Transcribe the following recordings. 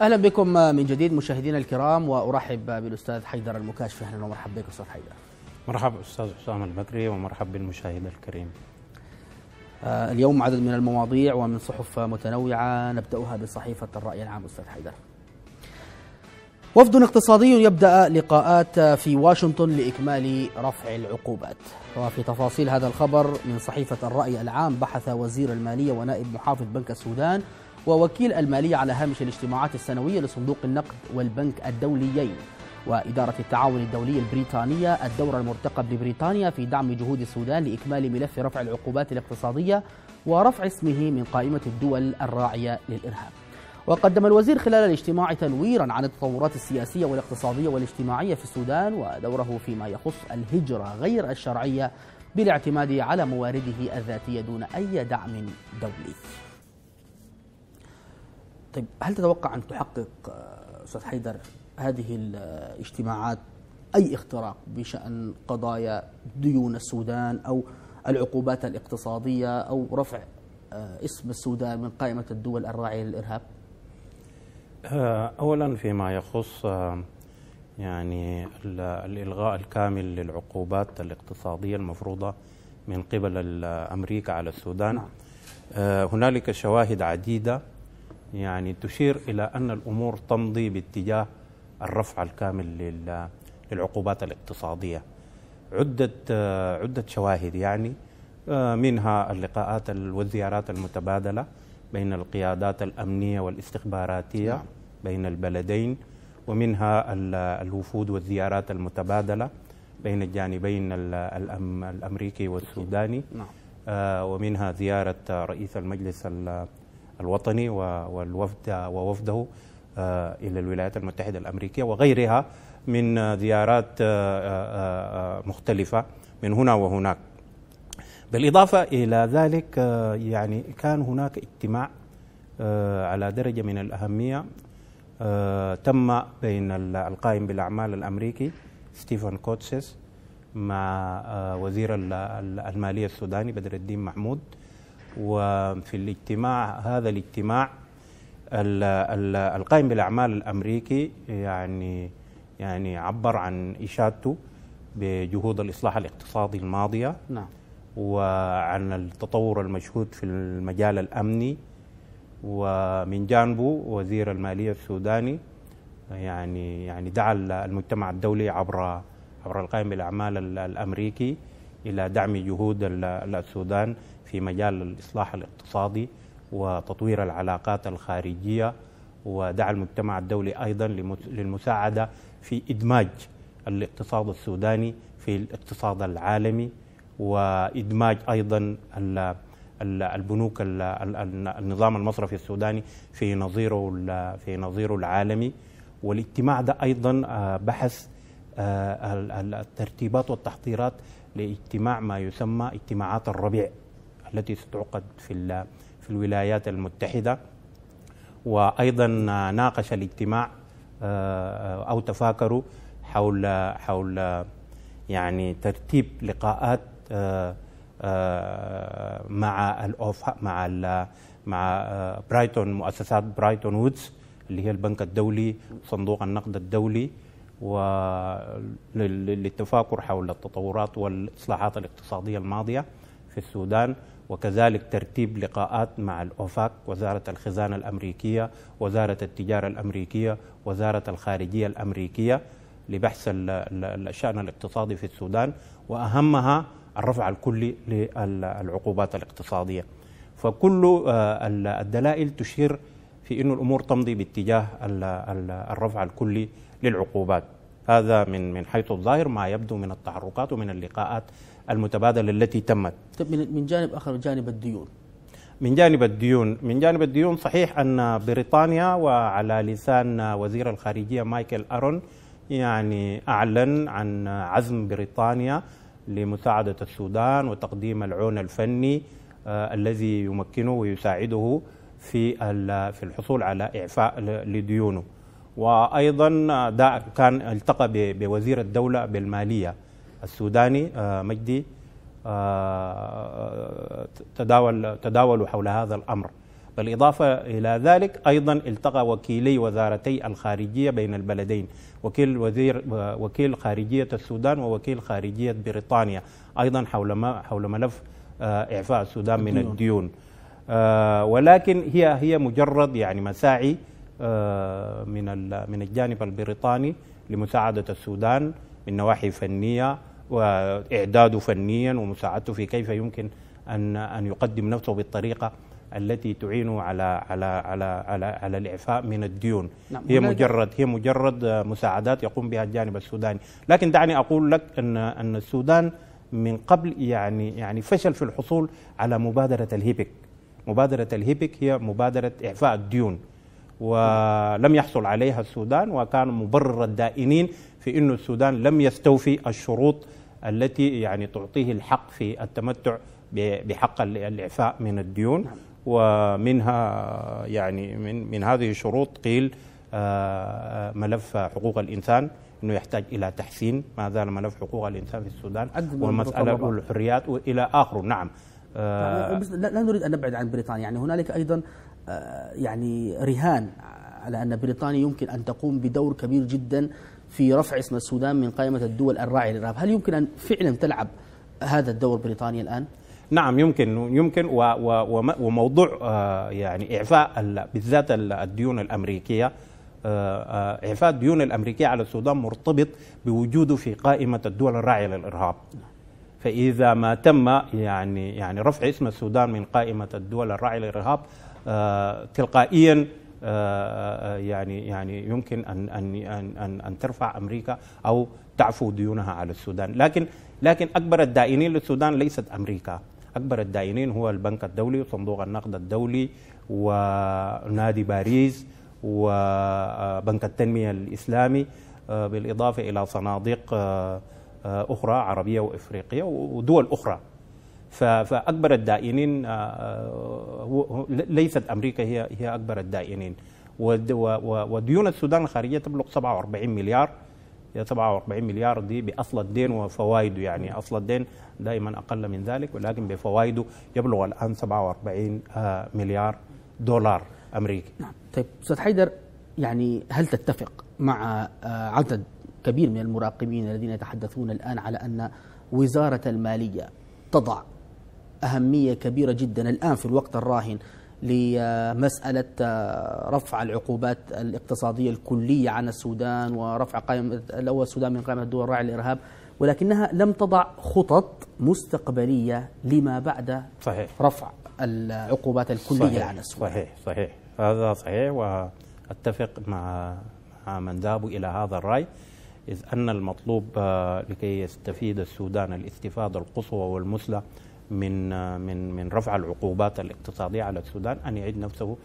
اهلا بكم من جديد مشاهدينا الكرام وارحب بالاستاذ حيدر المكاشف اهلا ومرحبا بك استاذ حيدر. مرحبا استاذ حسام البكري ومرحبا بالمشاهد الكريم. آه، اليوم عدد من المواضيع ومن صحف متنوعه نبداها بصحيفه الراي العام استاذ حيدر. وفد اقتصادي يبدا لقاءات في واشنطن لاكمال رفع العقوبات. وفي تفاصيل هذا الخبر من صحيفه الراي العام بحث وزير الماليه ونائب محافظ بنك السودان ووكيل المالية على هامش الاجتماعات السنوية لصندوق النقد والبنك الدوليين وإدارة التعاون الدولي البريطانية الدور المرتقب لبريطانيا في دعم جهود السودان لإكمال ملف رفع العقوبات الاقتصادية ورفع اسمه من قائمة الدول الراعية للإرهاب وقدم الوزير خلال الاجتماع تنويرا عن التطورات السياسية والاقتصادية والاجتماعية في السودان ودوره فيما يخص الهجرة غير الشرعية بالاعتماد على موارده الذاتية دون أي دعم دولي طيب هل تتوقع أن تحقق آه، أستاذ حيدر هذه الاجتماعات أي اختراق بشأن قضايا ديون السودان أو العقوبات الاقتصادية أو رفع آه، اسم السودان من قائمة الدول الراعية للإرهاب؟ آه، أولا فيما يخص يعني الإلغاء الكامل للعقوبات الاقتصادية المفروضة من قبل أمريكا على السودان نعم. هنالك شواهد عديدة يعني تشير إلى أن الأمور تمضي باتجاه الرفع الكامل للعقوبات الاقتصادية عدة عدة شواهد يعني آه، منها اللقاءات والزيارات المتبادلة بين القيادات الأمنية والاستخباراتية نعم. بين البلدين ومنها الوفود والزيارات المتبادلة بين الجانبين الأمريكي والسوداني نعم. آه، ومنها زيارة رئيس المجلس الوطني والوفد ووفده آه، إلى الولايات المتحدة الأمريكية وغيرها من زيارات آه، آه، مختلفة من هنا وهناك بالإضافة إلى ذلك يعني كان هناك اجتماع على درجة من الأهمية تم بين القائم بالأعمال الأمريكي ستيفن كوتسيس مع وزير المالية السوداني بدر الدين محمود وفي الاجتماع هذا الاجتماع القائم بالاعمال الامريكي يعني يعني عبر عن اشادته بجهود الاصلاح الاقتصادي الماضيه نعم وعن التطور المشهود في المجال الامني ومن جانبه وزير الماليه السوداني يعني يعني دعا المجتمع الدولي عبر عبر القائم بالاعمال الامريكي إلى دعم جهود السودان في مجال الإصلاح الاقتصادي وتطوير العلاقات الخارجية ودعا المجتمع الدولي أيضا للمساعدة في إدماج الاقتصاد السوداني في الاقتصاد العالمي وإدماج أيضا البنوك النظام المصرفي السوداني في نظيره في نظيره العالمي والاجتماع ده ايضا آه، بحث آه، الترتيبات والتحضيرات لاجتماع ما يسمى اجتماعات الربيع التي ستعقد في في الولايات المتحده وايضا ناقش الاجتماع آه، او تفاكروا حول حول يعني ترتيب لقاءات آه، مع الأوف مع مع برايتون مؤسسات برايتون وودز اللي هي البنك الدولي صندوق النقد الدولي وللتفاكر حول التطورات والاصلاحات الاقتصاديه الماضيه في السودان وكذلك ترتيب لقاءات مع الأوفاك وزارة الخزانة الأمريكية وزارة التجارة الأمريكية وزارة الخارجية الأمريكية لبحث الشأن الاقتصادي في السودان وأهمها الرفع الكلي للعقوبات الاقتصادية فكل آه، الدلائل تشير في أن الأمور تمضي باتجاه الرفع الكلي للعقوبات هذا من من حيث الظاهر ما يبدو من التحركات ومن اللقاءات المتبادله التي تمت طيب من جانب اخر جانب الديون من جانب الديون من جانب الديون صحيح ان بريطانيا وعلى لسان وزير الخارجيه مايكل ارون يعني اعلن عن عزم بريطانيا لمساعده السودان وتقديم العون الفني آه الذي يمكنه ويساعده في في الحصول على اعفاء لديونه وايضا ده آه، كان التقى بوزير الدوله بالماليه السوداني آه، مجدي آه، تداول تداولوا حول هذا الامر بالاضافه الى ذلك ايضا التقى وكيلي وزارتي الخارجيه بين البلدين وكيل وزير وكيل خارجيه السودان ووكيل خارجيه بريطانيا ايضا حول ما حول ملف اعفاء السودان من الديون ولكن هي هي مجرد يعني مساعي آه، من من الجانب البريطاني لمساعدة السودان من نواحي فنية وإعداده فنيا ومساعدته في كيف يمكن أن أن يقدم نفسه بالطريقة التي تعينه على على على على, على الإعفاء من الديون نعم هي مجرد هي مجرد مساعدات يقوم بها الجانب السوداني لكن دعني أقول لك أن أن السودان من قبل يعني يعني فشل في الحصول على مبادرة الهيبك مبادرة الهيبك هي مبادرة إعفاء الديون ولم يحصل عليها السودان وكان مبرر الدائنين في أن السودان لم يستوفي الشروط التي يعني تعطيه الحق في التمتع بحق الإعفاء من الديون ومنها يعني من من هذه الشروط قيل آه، آه، ملف حقوق الإنسان انه يحتاج الى تحسين ما زال ملف حقوق الانسان في السودان والمساله والحريات والى اخره نعم آه لا نريد ان نبعد عن بريطانيا يعني هنالك ايضا آه، يعني رهان على ان بريطانيا يمكن ان تقوم بدور كبير جدا في رفع اسم السودان من قائمه الدول الراعيه للارهاب، هل يمكن ان فعلا تلعب هذا الدور بريطانيا الان؟ نعم يمكن يمكن وموضوع آه، يعني اعفاء بالذات الديون الامريكيه آه، اعفاء الديون الامريكيه على السودان مرتبط بوجوده في قائمه الدول الراعيه للارهاب فإذا ما تم يعني يعني رفع اسم السودان من قائمة الدول الراعية للإرهاب آه، تلقائيا آه، آه، يعني يعني يمكن أن أن أن أن ترفع أمريكا أو تعفو ديونها على السودان، لكن لكن أكبر الدائنين للسودان ليست أمريكا، أكبر الدائنين هو البنك الدولي وصندوق النقد الدولي ونادي باريس وبنك التنمية الإسلامي بالإضافة إلى صناديق آه، أخرى عربية وإفريقية ودول أخرى فأكبر الدائنين آه، آه، ليست أمريكا هي هي أكبر الدائنين وديون السودان الخارجية تبلغ 47 مليار 47 مليار دي بأصل الدين وفوائده يعني أصل الدين دائما أقل من ذلك ولكن بفوائده يبلغ الآن 47 مليار دولار أمريكي نعم طيب أستاذ حيدر يعني هل تتفق مع عدد كبير من المراقبين الذين يتحدثون الآن على أن وزارة المالية تضع أهمية كبيرة جدا الآن في الوقت الراهن لمسألة آه، رفع العقوبات الاقتصادية الكلية عن السودان ورفع قائمة الأول السودان من قائمة الدول راعي الإرهاب ولكنها لم تضع خطط مستقبلية لما بعد صحيح. رفع العقوبات الكلية صحيح. عن السودان صحيح صحيح هذا صحيح وأتفق مع من ذهبوا إلى هذا الرأي إذ أن المطلوب آه، لكي يستفيد السودان الاستفادة القصوى والمثلى من آه، من من رفع العقوبات الاقتصادية على السودان أن يعد نفسه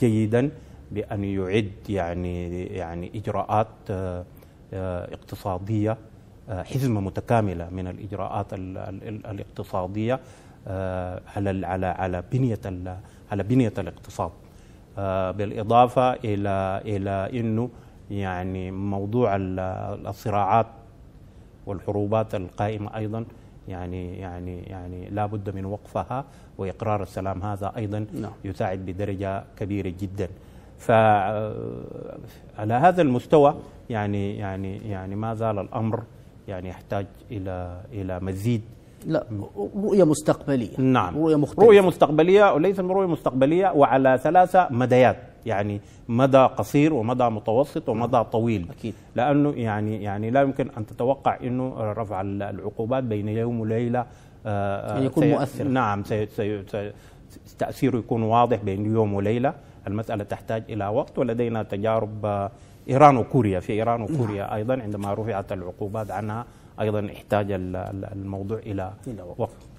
جيدا بأن يعد يعني يعني إجراءات آه، اقتصادية حزمة متكاملة من الإجراءات الاقتصادية على على على بنية على بنية الاقتصاد بالإضافة إلى إلى أنه يعني موضوع الصراعات والحروبات القائمة أيضا يعني يعني يعني لا بد من وقفها وإقرار السلام هذا أيضا نعم. يساعد بدرجة كبيرة جدا فعلى هذا المستوى يعني يعني يعني ما زال الأمر يعني يحتاج إلى إلى مزيد لا رؤية مستقبلية نعم رؤية مختلفة رؤية مستقبلية وليس رؤية مستقبلية وعلى ثلاثة مديات يعني مدى قصير ومدى متوسط ومدى نعم. طويل أكيد. لانه يعني يعني لا يمكن ان تتوقع انه رفع العقوبات بين يوم وليله أن آه، آه، يكون سي... مؤثر نعم سي... سي... سي... تاثيره يكون واضح بين يوم وليله المساله تحتاج الى وقت ولدينا تجارب آه، ايران وكوريا في ايران وكوريا نعم. ايضا عندما رفعت العقوبات عنها ايضا احتاج الموضوع الى وقت